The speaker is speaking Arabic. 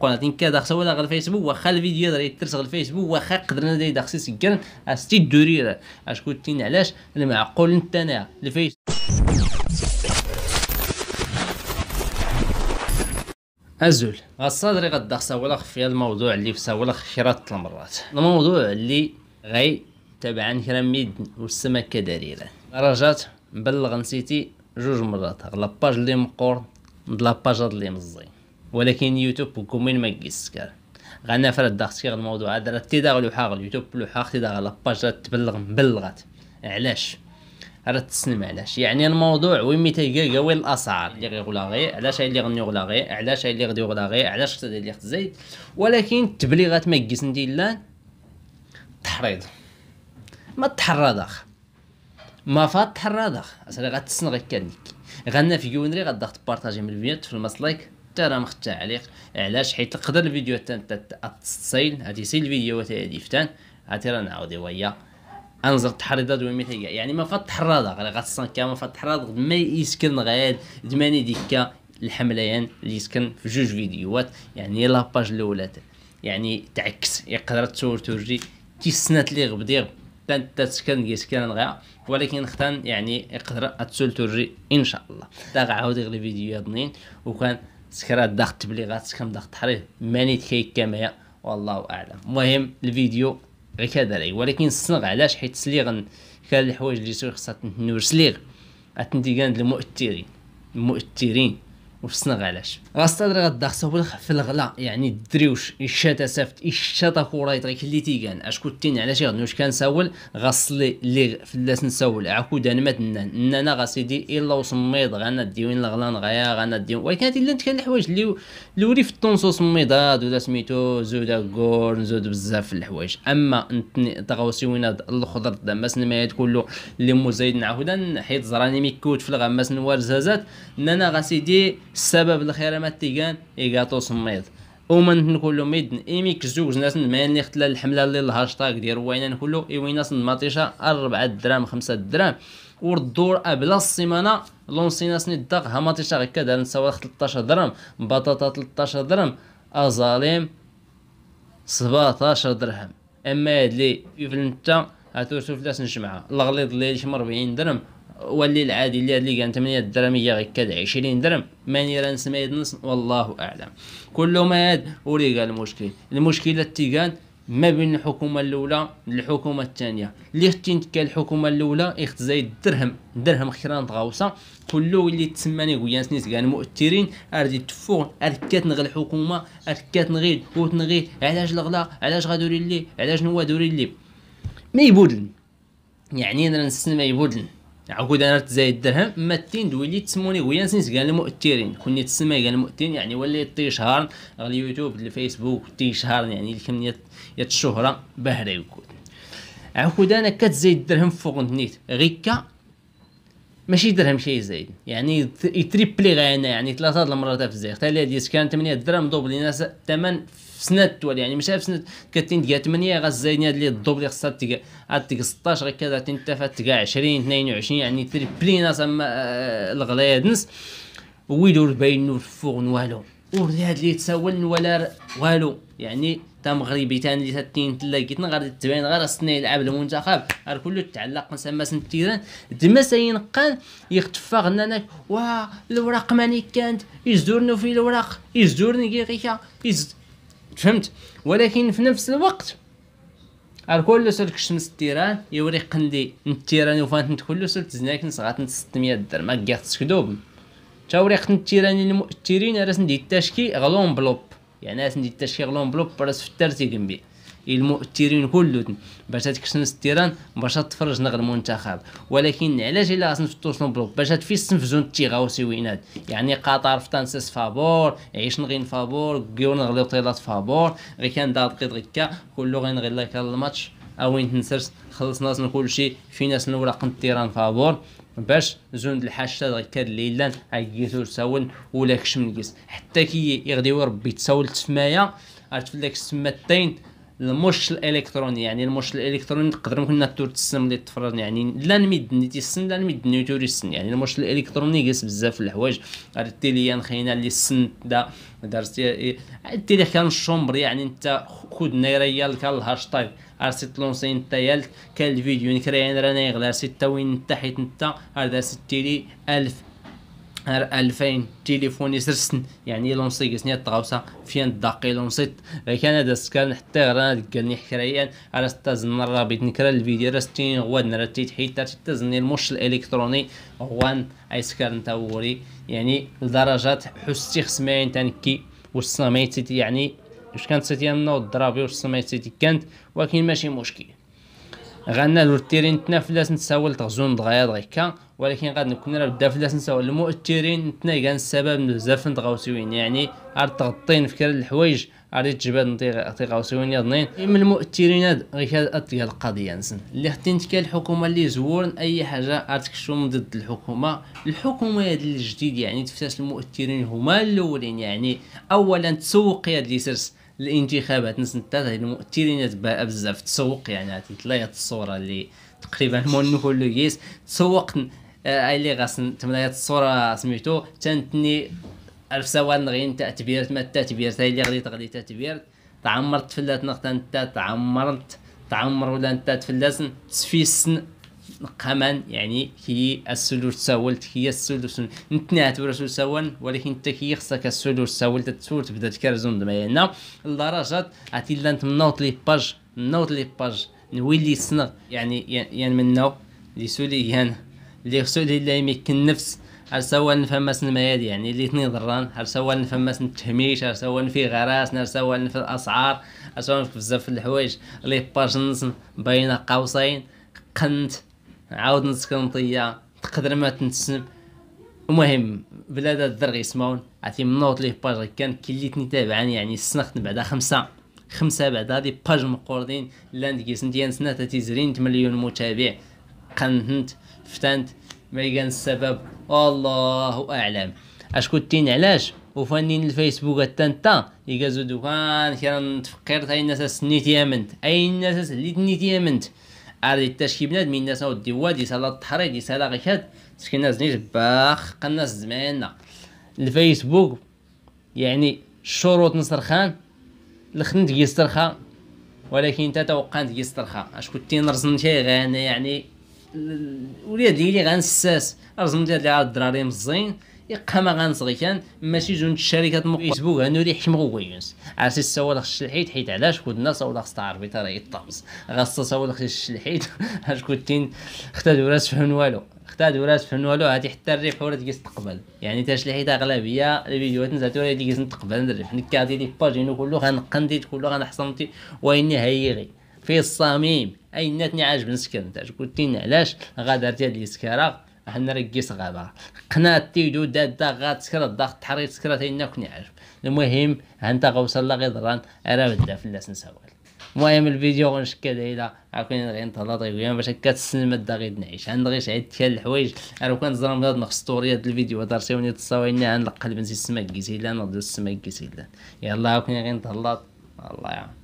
قناتين كا داخسا ولا غير الفيسبوك واخا الفيديو يقدر يترس غير الفيسبوك واخا قدرنا دا يدخسي سكرن استي دوريرا اش تين علاش المعقول انت انا الفيس ازول غصادري غدخسا ولا خفيا الموضوع اللي فسا ولا خيرات المرات الموضوع اللي غي تبع عن كرميد والسما كداريرا درجات بلغ نسيتي جوج مرات باج اللي مقور ند باج اللي مزين ولكن يوتيوب كومين ما كيسكر غانا فرد داختي الموضوع هذا راه تيدا لوحا اليوتيوب لوحا اختي دا باج تبلغ مبلغات علاش راه تسلم علاش يعني الموضوع وين مي تيلقى وين الاسعار اللي غيغلا غي علاش اللي غلا غي علاش اللي غدي غلا غي علاش خصها اللي خت ولكن التبليغات ما كيس ندي لا تحريض ما تحرض اخ ما فات تحرض اخ اصلا غتسنغ كانك غانا في يونري غادي بارطاجي من الفيديو في لايك حتى راه تعليق التعليق علاش حيت تقدر الفيديو حتى تصيل هادي سيل الفيديو هادي فتان عاتي راه نعاود ويا انزل تحريضه دويمي ميتيا يعني ما فات تحريضه غير غاتسنكا كامل فات تحريض ما يسكن غير دماني ديكا الحمليان اللي يسكن في جوج فيديوهات يعني لاباج الاولى يعني تعكس يقدر تصور تورجي سنات لي غبدي تان تسكن يسكن غير ولكن ختان يعني يقدر تسول تورجي ان شاء الله تاع عاودي غير يا بنين وكان سكرا داخل التبليغات سكم داخل تحريض ماني كما مايا والله اعلم المهم الفيديو غير كدري ولكن الصنغ علاش حيت سليغ كان الحوايج اللي سوي خاصها تنور سليغ اتندي المؤثرين المؤثرين وفي الصنغ علاش غاستادر غداخس هو في الغلا يعني الدريوش الشتا سافت الشتا كورايت غير كلي تيكان اشكو تين علاش غنوش كان كنساول غاصلي لي فلاس نساول عكو دان مات نان نانا غاسيدي الا وصميض غانا ديوين الغلا نغايا غانا ديوين ولكن هادي الا كان الحوايج اللي لوري في الطونسو صميضات آه، ولا سميتو زود كور زود بزاف في الحوايج اما نتني تغوصي وين الخضر دماس نمايات كلو اللي زايد نعاود حيت زراني ميكوت في الغماس نوار زازات نانا غاسيدي السبب الخير ما تيغان ايغاطو سميض ومن نقولو ميدن ايميك زوج ناس ماني ختلا الحمله اللي الهاشتاغ ديال وين نقولو اي وين ناس ماطيشه 4 دراهم 5 دراهم والدور ابلا السيمانه لونسينا سني الدق ها ماطيشه غير كدار نسوا 13 درهم بطاطا 13 درهم ازاليم 17 درهم اما هاد لي في يفلنتا هاتو شوف لاس نجمعها الغليظ اللي 40 درهم واللي العادي اللي هاد اللي كان 8 درهم هي غير كاد 20 درهم ماني راه نسمع نص والله اعلم كل ما هاد وري قال المشكل المشكله تيكان ما بين الحكومه الاولى للحكومه الثانيه اللي ختين كان الحكومه الاولى اخت زايد الدرهم درهم خيران طغاوسه كلو اللي تسماني كويان سنيس كان مؤثرين اردي تفو اركات نغ الحكومه اركات نغيد وتنغي علاش الغلا علاش غادوري لي علاش نوا دوري لي ما يبودل يعني انا ما يبودل عقود انا زايد الدرهم ماتين دويلي تسموني ويانسين كاع المؤثرين كوني تسمى كاع المؤثرين يعني ولي ولا تيشهر اليوتيوب الفيسبوك تي شهر يعني الكمية يا الشهرة بهرة عقود انا كتزايد الدرهم فوق نيت غيكا ماشي درهم شي زايد يعني يتريبلي هنا يعني ثلاثه د المرات في الزيغ حتى اللي كان 8 درهم دوبلينا الثمن في سنه التوالي يعني ماشي في سنه كاتين ديال 8 غا زايدين هاد لي الدوبلي خصها تلقى تلقى 16 غير كذا تنتفى تلقى 20 22 يعني تريبلينا زعما آه، الغلايا نس ويدور باين نور فوق والو وبدي هاد اللي تساول ولا والو يعني تا مغربي تاني اللي تاتين تلاقيتنا غادي تبان غير خصنا يلعب المنتخب غير كله تعلق نسمى سنتيران دما سينقال يختفى يختفى غناناك وا الوراق ماني كانت يزدورنو في الوراق يزدورني كيغيكا يزد فهمت ولكن في نفس الوقت الكل سلك الشمس التيران يوري قندي التيران وفانت كلو سلك زناك نسغات 600 درهم كيغ تسكدوب توريق التيراني المؤثرين راس ندي التشكي غلون بلوب يعني راس ندي التشكي غلون بلوب راس في الترتيب بيه المؤثرين كلهم باش تكسنس التيران باش تفرج نغ المنتخب ولكن علاش الا شنو بلوك باش في زون التيغاوسي ويناد يعني قطر فرنسيس فابور عيش نغين فابور كيون غلي طيلات فابور غي كان دار دقيت غيكا كلو غين غير الماتش اوين تنسرس خلصنا كلشي في ناس الوراق التيران فابور باش زوند الحاشة كاد ليلان عيطو تساول ولا كشم نقيس حتى كي يغديو ربي تساول تسمايا عرفت فلاك السماتين المرش الالكتروني يعني المرش الالكتروني تقدر ممكن تور تسم لي تفرض يعني لا نمد السن لا نمد السن يعني المرش الالكتروني جالس بزاف الحوايج عرفتي لي خينا اللي السن دا درتي عرفتي لي كان الشومبر يعني انت خود نيريال كان الهاشتاغ ارسي تلونسي نتا يالت كان الفيديو نكريان راني غلا ستة وين نتا حيت نتا هذا ستيلي الف ألفين تيليفوني سرسن يعني لونسي قسني الطغوصة فين الدقي لونسيت كان هذا سكان حتى غران قالني حكريان على ستازن الرابط نكرا الفيديو رستين غوان نرتيت حيت تازني المش الالكتروني غوان ايسكار نتا يعني لدرجات حستي خصمين تنكي والسميت يعني واش كانت سيتي امنه والضرابي واش سميت سيتي كانت ولكن ماشي مشكل غنال التيرين تنافلاس نتساول تغزون دغيا هكا ولكن غاد نكون راه بدا فلاس نتساول المؤثرين تنا كان السبب بزاف تغاوسيوين يعني عاد تغطين فكرة الحوايج عاد تجبد تغاوسيوين يضنين من المؤثرين غير كتلقى القضية نسن اللي حتين تكا الحكومة اللي زورن أي حاجة عاد تكشوم ضد الحكومة الحكومة هاد الجديد يعني تفتاش المؤثرين هما الأولين يعني أولا تسوق هاد اللي الانتخابات ناس نتا هاد المؤثرين بزاف تسوق يعني تلايات الصوره اللي تقريبا مونوفولوجيس تسوق آه، اللي غاسن تملايات الصوره سميتو تنتني الف سواد غين تأتبيرت ما تأتبيرت هاي اللي غادي تغلي تأتبيرت تعمرت فلات نغتا نتا تعمرت تعمر ولا نتا تفلاسن تسفيسن نقاما يعني كي السلوج تساولت كي السلوج نتنات ورسول سوان ولكن انت كي خصك السلوج تساولت تسول تبدا تكرزون دمايانا لدرجة عتي لا نتمنوط لي باج نوط لي باج نولي سنغ يعني يعني منو لي سولي يان لي سولي لا يمكن نفس ارسوا نفهمس المياد يعني اللي تني ضران ارسوا تهميش التهميش ارسوا في غراسنا ارسوا في الاسعار ارسوا في بزاف الحوايج لي باج نص بين قوسين قنت عاود نسكنطية تقدر ما تنتسنب المهم بلاد الدرغ يسمعون عرفتي من ليه باج كان كليت تابعاني يعني السنخت بعدا خمسة خمسة بعد هذه باج مقوردين لاند كيس ديال سنة تيزرين مليون متابع قنت فتنت ما كان السبب الله اعلم اشكون تين علاش وفنين الفيسبوك تانتا يقازو دوكان كي نتفكر تاي الناس سنيتي امنت اي الناس اللي تنيتي امنت اريد تاشكي بناد من الناس ودي وادي سالا التحريض يسالا غي كاد سكنا زني باخ قناص زماننا الفيسبوك يعني شروط نسترخان الخنت يسترخى ولكن انت توقعت يسترخى اش كنت نرزن شي غانا يعني ولاد ديالي غنساس رزنت هاد الدراري مزين إقامة غنصغي كان ماشي جون الشركات فيسبوك هانو ريح شمغو عرسي عرفتي السوالق الشلحيت حيت علاش كنت الناس سوالق ستعرفي ترى يطمس غاصة سوالق الشلحيت اش كنتين ختا دوراس فهم والو ختا دوراس فهم والو هادي حتى الريح ورا تقيس تقبل يعني تاش الشلحيت اغلبية الفيديوهات نزلت ورا تقيس نتقبل الريح نكاتي دي باجينو كلو قنديت كلو غنحصمتي ويني هيغي في الصميم ايناتني عاجب نسكن نتا كنتين علاش غادرتي هاد السكاره هنا ركيس غابة قناة تيدو دادا غا تسكر الضغط تحري تسكر تينا كوني عارف المهم هانتا غوصل لغي ضران ارا بدا في الناس نسوال المهم الفيديو غنشكا دايلا عاكوين غير نطلط ويان باش هكا تسلم دا غير نعيش عند غير شعيت كان الحوايج انا كان زرام هاد الاسطوريه هاد الفيديو دارتيوني تصاوينا عن القلب نزيد السماء كيسيلان غدوز السما كيسيلان يلا عاكوين غير نطلط الله يعاون